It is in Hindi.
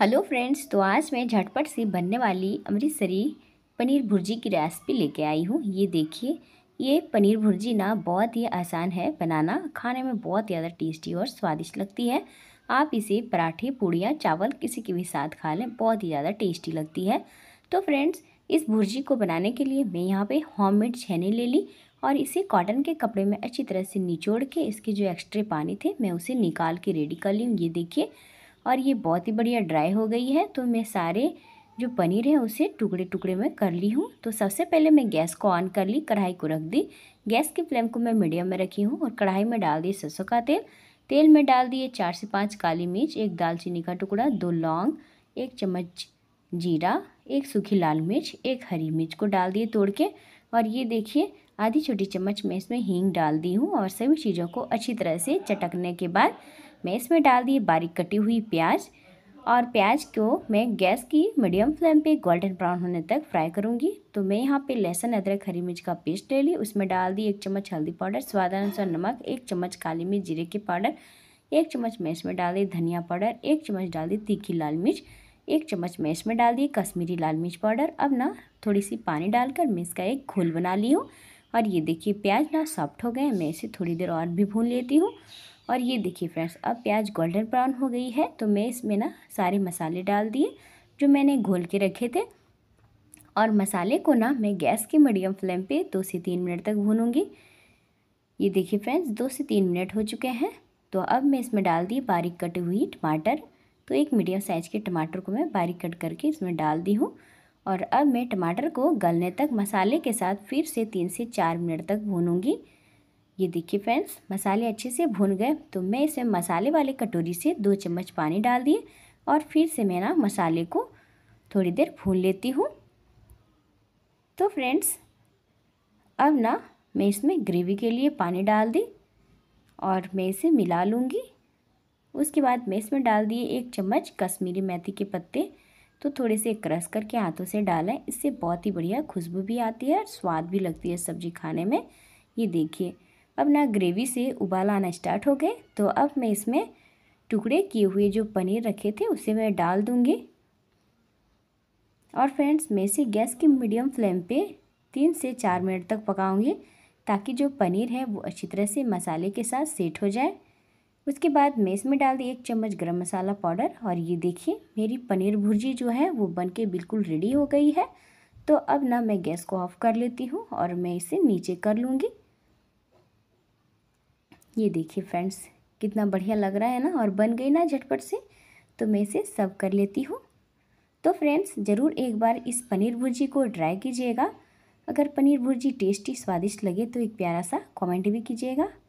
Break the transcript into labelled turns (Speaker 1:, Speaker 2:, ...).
Speaker 1: हेलो फ्रेंड्स तो आज मैं झटपट से बनने वाली अमृतसरी पनीर भुर्जी की रेसिपी लेके आई हूँ ये देखिए ये पनीर भुर्जी ना बहुत ही आसान है बनाना खाने में बहुत ज़्यादा टेस्टी और स्वादिष्ट लगती है आप इसे पराठे पूड़ियाँ चावल किसी के भी साथ खा लें बहुत ही ज़्यादा टेस्टी लगती है तो फ्रेंड्स इस भुर्जी को बनाने के लिए मैं यहाँ होम मेड छेने ले ली और इसे कॉटन के कपड़े में अच्छी तरह से निचोड़ के इसके जो एक्स्ट्रा पानी थे मैं उसे निकाल के रेडी कर ली ये देखिए और ये बहुत ही बढ़िया ड्राई हो गई है तो मैं सारे जो पनीर है उसे टुकड़े टुकड़े में कर ली हूँ तो सबसे पहले मैं गैस को ऑन कर ली कढ़ाई को रख दी गैस की फ्लेम को मैं मीडियम में रखी हूँ और कढ़ाई में डाल दी सरसों का तेल तेल में डाल दिए चार से पाँच काली मिर्च एक दालचीनी का टुकड़ा दो लौंग एक चम्मच जीरा एक सूखी लाल मिर्च एक हरी मिर्च को डाल दिए तोड़ के और ये देखिए आधी छोटी चम्मच मैं इसमें हींग डाल दी हूँ और सभी चीज़ों को अच्छी तरह से चटकने के बाद मैं इसमें डाल दी बारीक कटी हुई प्याज और प्याज को मैं गैस की मीडियम फ्लेम पे गोल्डन ब्राउन होने तक फ्राई करूँगी तो मैं यहाँ पे लहसुन अदरक हरी मिर्च का पेस्ट ले ली उसमें डाल दी एक चम्मच हल्दी पाउडर स्वाद अनुसार नमक एक चम्मच काली मिर्च जीरे के पाउडर एक चम्मच मैं इसमें डाल दी धनिया पाउडर एक चम्मच डाल दी तीखी लाल मिर्च एक चम्मच मैं इसमें डाल दी कश्मीरी लाल मिर्च पाउडर अब ना थोड़ी सी पानी डालकर मैं इसका एक घोल बना ली हूँ और ये देखिए प्याज ना सॉफ्ट हो गए मैं इसे थोड़ी देर और भी भून लेती हूँ और ये देखिए फ्रेंड्स अब प्याज गोल्डन ब्राउन हो गई है तो मैं इसमें ना सारे मसाले डाल दिए जो मैंने घोल के रखे थे और मसाले को ना मैं गैस की मीडियम फ्लेम पे दो से तीन मिनट तक भूनूंगी ये देखिए फ्रेंड्स दो से तीन मिनट हो चुके हैं तो अब मैं इसमें डाल दी बारीक कटी हुई टमाटर तो एक मीडियम साइज़ के टमाटर को मैं बारीक कट करके इसमें डाल दी हूँ और अब मैं टमाटर को गलने तक मसाले के साथ फिर से तीन से चार मिनट तक भूनूंगी ये देखिए फ्रेंड्स मसाले अच्छे से भुन गए तो मैं इसमें मसाले वाले कटोरी से दो चम्मच पानी डाल दिए और फिर से मैं ना मसाले को थोड़ी देर भून लेती हूँ तो फ्रेंड्स अब ना मैं इसमें ग्रेवी के लिए पानी डाल दी और मैं इसे मिला लूँगी उसके बाद मैं इसमें डाल दिए एक चम्मच कश्मीरी मेथी के पत्ते तो थोड़े से क्रश करके हाथों से डालें इससे बहुत ही बढ़िया खुशबू भी आती है और स्वाद भी लगती है सब्जी खाने में ये देखिए अब ना ग्रेवी से उबाल आना स्टार्ट हो गए तो अब मैं इसमें टुकड़े किए हुए जो पनीर रखे थे उसे मैं डाल दूँगी और फ्रेंड्स मैं इसे गैस की मीडियम फ्लेम पे तीन से चार मिनट तक पकाऊंगी ताकि जो पनीर है वो अच्छी तरह से मसाले के साथ सेट हो जाए उसके बाद मैं इसमें डाल दी एक चम्मच गरम मसाला पाउडर और ये देखिए मेरी पनीर भुर्जी जो है वो बन के बिल्कुल रेडी हो गई है तो अब ना मैं गैस को ऑफ़ कर लेती हूँ और मैं इसे नीचे कर लूँगी ये देखिए फ्रेंड्स कितना बढ़िया लग रहा है ना और बन गई ना झटपट से तो मैं इसे सर्व कर लेती हूँ तो फ्रेंड्स ज़रूर एक बार इस पनीर भुर्जी को ट्राई कीजिएगा अगर पनीर भुर्जी टेस्टी स्वादिष्ट लगे तो एक प्यारा सा कमेंट भी कीजिएगा